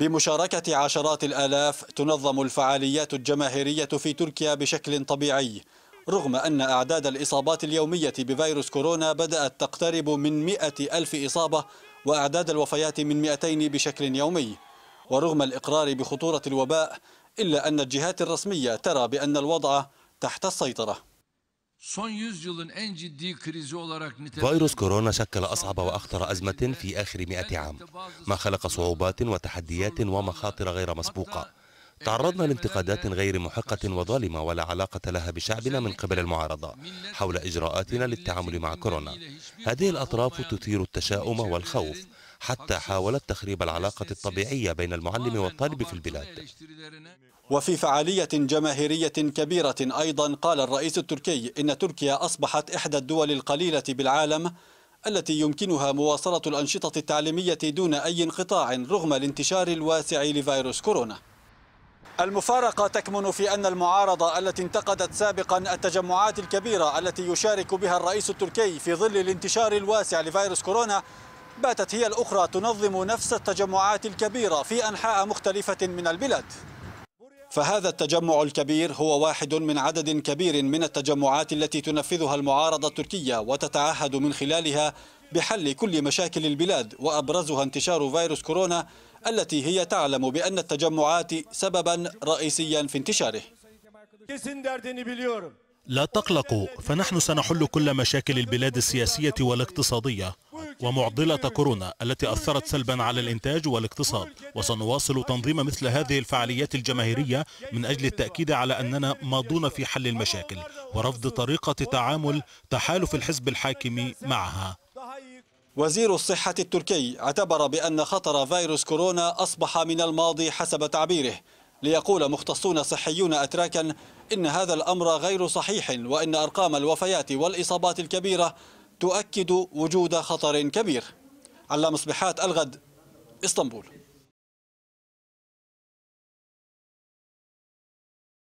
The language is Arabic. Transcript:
بمشاركة عشرات الآلاف تنظم الفعاليات الجماهيرية في تركيا بشكل طبيعي رغم أن أعداد الإصابات اليومية بفيروس كورونا بدأت تقترب من 100 ألف إصابة وأعداد الوفيات من 200 بشكل يومي ورغم الإقرار بخطورة الوباء إلا أن الجهات الرسمية ترى بأن الوضع تحت السيطرة فيروس كورونا شكل أصعب وأخطر أزمة في آخر مئة عام ما خلق صعوبات وتحديات ومخاطر غير مسبوقة تعرضنا لانتقادات غير محقة وظالمة ولا علاقة لها بشعبنا من قبل المعارضة حول إجراءاتنا للتعامل مع كورونا هذه الأطراف تثير التشاؤم والخوف حتى حاولت تخريب العلاقة الطبيعية بين المعلم والطالب في البلاد وفي فعالية جماهيرية كبيرة أيضا قال الرئيس التركي إن تركيا أصبحت إحدى الدول القليلة بالعالم التي يمكنها مواصلة الأنشطة التعليمية دون أي انقطاع رغم الانتشار الواسع لفيروس كورونا المفارقة تكمن في أن المعارضة التي انتقدت سابقا التجمعات الكبيرة التي يشارك بها الرئيس التركي في ظل الانتشار الواسع لفيروس كورونا باتت هي الأخرى تنظم نفس التجمعات الكبيرة في أنحاء مختلفة من البلاد فهذا التجمع الكبير هو واحد من عدد كبير من التجمعات التي تنفذها المعارضة التركية وتتعهد من خلالها بحل كل مشاكل البلاد وأبرزها انتشار فيروس كورونا التي هي تعلم بأن التجمعات سببا رئيسيا في انتشاره لا تقلقوا فنحن سنحل كل مشاكل البلاد السياسية والاقتصادية ومعضلة كورونا التي أثرت سلبا على الإنتاج والاقتصاد وسنواصل تنظيم مثل هذه الفعاليات الجماهيرية من أجل التأكيد على أننا ماضون في حل المشاكل ورفض طريقة تعامل تحالف الحزب الحاكم معها وزير الصحة التركي اعتبر بأن خطر فيروس كورونا أصبح من الماضي حسب تعبيره ليقول مختصون صحيون أتراكا إن هذا الأمر غير صحيح وإن أرقام الوفيات والإصابات الكبيرة تؤكد وجود خطر كبير على مصبحات الغد اسطنبول